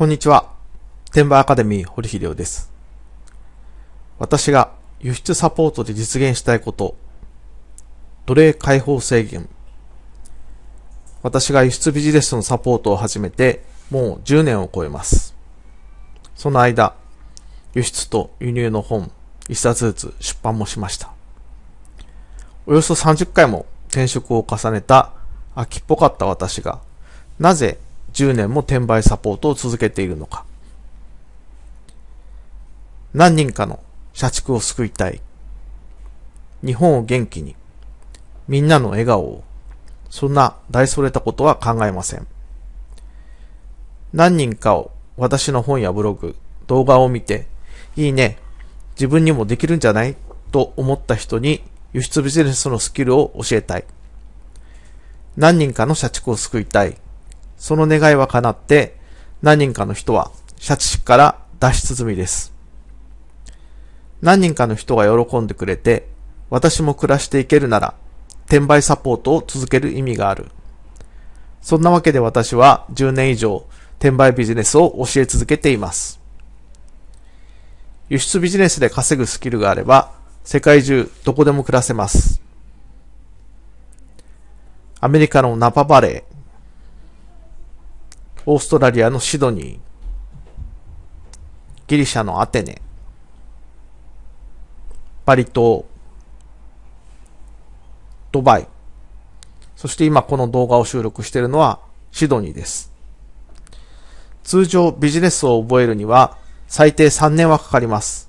こんにちは。天馬アカデミー堀秀夫です。私が輸出サポートで実現したいこと、奴隷解放制限。私が輸出ビジネスのサポートを始めてもう10年を超えます。その間、輸出と輸入の本、一冊ずつ出版もしました。およそ30回も転職を重ねた秋っぽかった私が、なぜ10年も転売サポートを続けているのか。何人かの社畜を救いたい。日本を元気に。みんなの笑顔を。そんな大それたことは考えません。何人かを私の本やブログ、動画を見て、いいね、自分にもできるんじゃないと思った人に輸出ビジネスのスキルを教えたい。何人かの社畜を救いたい。その願いは叶って、何人かの人はシャチから脱出済みです。何人かの人が喜んでくれて、私も暮らしていけるなら、転売サポートを続ける意味がある。そんなわけで私は10年以上、転売ビジネスを教え続けています。輸出ビジネスで稼ぐスキルがあれば、世界中どこでも暮らせます。アメリカのナパバレー。オーストラリアのシドニー、ギリシャのアテネ、パリ島、ドバイ、そして今この動画を収録しているのはシドニーです。通常ビジネスを覚えるには最低3年はかかります。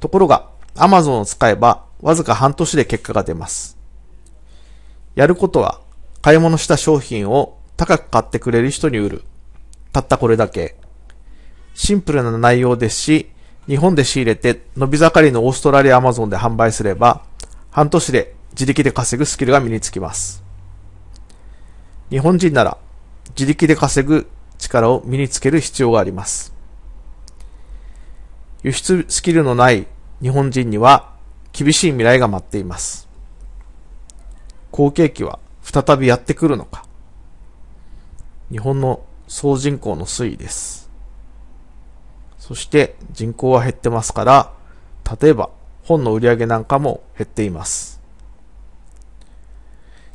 ところが Amazon を使えばわずか半年で結果が出ます。やることは買い物した商品を高く買ってくれる人に売る。たったこれだけ。シンプルな内容ですし、日本で仕入れて伸び盛りのオーストラリアアマゾンで販売すれば、半年で自力で稼ぐスキルが身につきます。日本人なら自力で稼ぐ力を身につける必要があります。輸出スキルのない日本人には厳しい未来が待っています。後継機は再びやってくるのか日本の総人口の推移です。そして人口は減ってますから、例えば本の売り上げなんかも減っています。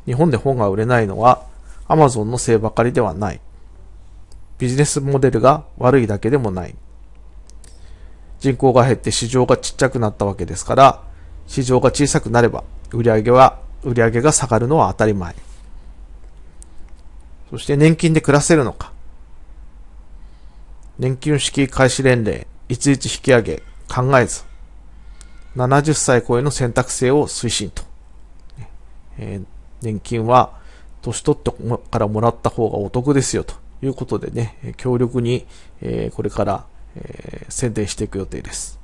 日本で本が売れないのは Amazon のせいばかりではない。ビジネスモデルが悪いだけでもない。人口が減って市場がちっちゃくなったわけですから、市場が小さくなれば売り上げは、売り上げが下がるのは当たり前。そして年金で暮らせるのか。年金式開始年齢、いついつ引き上げ、考えず、70歳超えの選択制を推進と。えー、年金は年取ってからもらった方がお得ですよということでね、強力に、えー、これから、えー、宣伝していく予定です。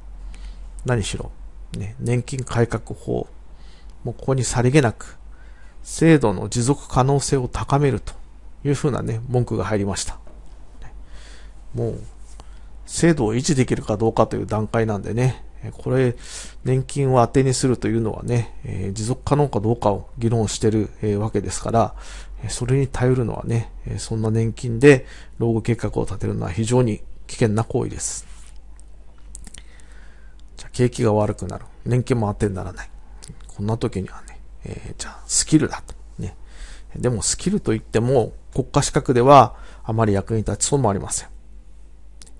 何しろ、ね、年金改革法、もうここにさりげなく、制度の持続可能性を高めるというふうなね、文句が入りました。もう、制度を維持できるかどうかという段階なんでね、これ、年金を当てにするというのはね、えー、持続可能かどうかを議論してる、えー、わけですから、それに頼るのはね、そんな年金で老後計画を立てるのは非常に危険な行為です。じゃ景気が悪くなる。年金も当てにならない。こんな時にはね、えー、じゃあスキルだと。でもスキルといっても国家資格ではあまり役に立ちそうもありません。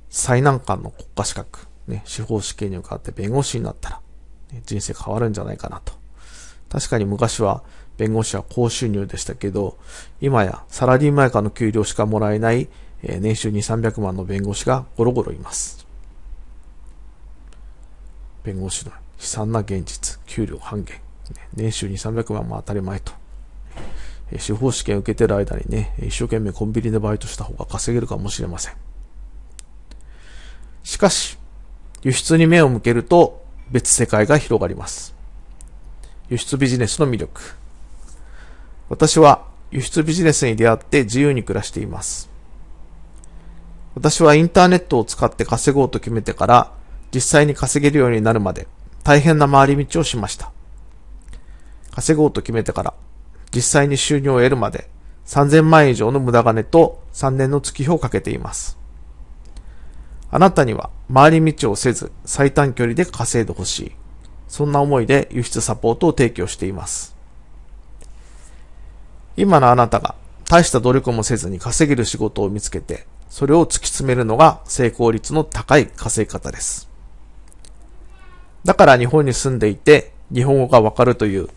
最難関の国家資格、ね、司法試験に受かって弁護士になったら、ね、人生変わるんじゃないかなと。確かに昔は弁護士は高収入でしたけど、今やサラリーマン以下の給料しかもらえない、えー、年収2、300万の弁護士がゴロゴロいます。弁護士の悲惨な現実、給料半減、ね、年収2、300万も当たり前と。司法試験受けてる間にね、一生懸命コンビニでバイトした方が稼げるかもしれません。しかし、輸出に目を向けると別世界が広がります。輸出ビジネスの魅力。私は輸出ビジネスに出会って自由に暮らしています。私はインターネットを使って稼ごうと決めてから実際に稼げるようになるまで大変な回り道をしました。稼ごうと決めてから実際に収入を得るまで3000万円以上の無駄金と3年の月日をかけています。あなたには回り道をせず最短距離で稼いでほしい。そんな思いで輸出サポートを提供しています。今のあなたが大した努力もせずに稼げる仕事を見つけて、それを突き詰めるのが成功率の高い稼ぎ方です。だから日本に住んでいて日本語がわかるという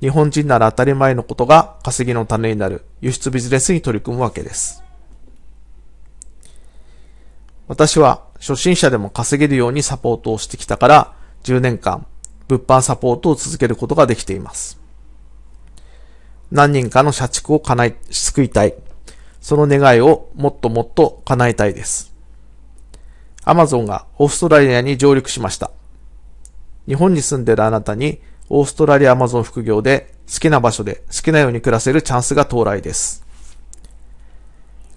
日本人なら当たり前のことが稼ぎの種になる輸出ビジネスに取り組むわけです。私は初心者でも稼げるようにサポートをしてきたから10年間物販サポートを続けることができています。何人かの社畜を叶え、救いたい。その願いをもっともっと叶えたいです。アマゾンがオーストラリアに上陸しました。日本に住んでいるあなたにオーストラリアアマゾン副業で好きな場所で好きなように暮らせるチャンスが到来です。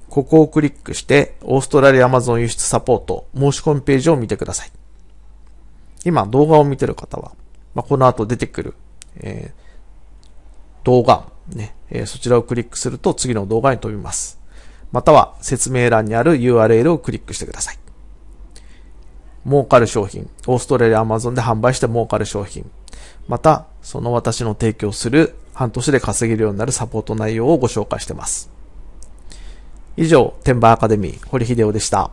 ここをクリックして、オーストラリアアマゾン輸出サポート申し込みページを見てください。今動画を見てる方は、まあ、この後出てくる、えー、動画、ねえー、そちらをクリックすると次の動画に飛びます。または説明欄にある URL をクリックしてください。儲かる商品。オーストラリアアマゾンで販売して儲かる商品。また、その私の提供する半年で稼げるようになるサポート内容をご紹介してます。以上、テンバーアカデミー、堀秀夫でした。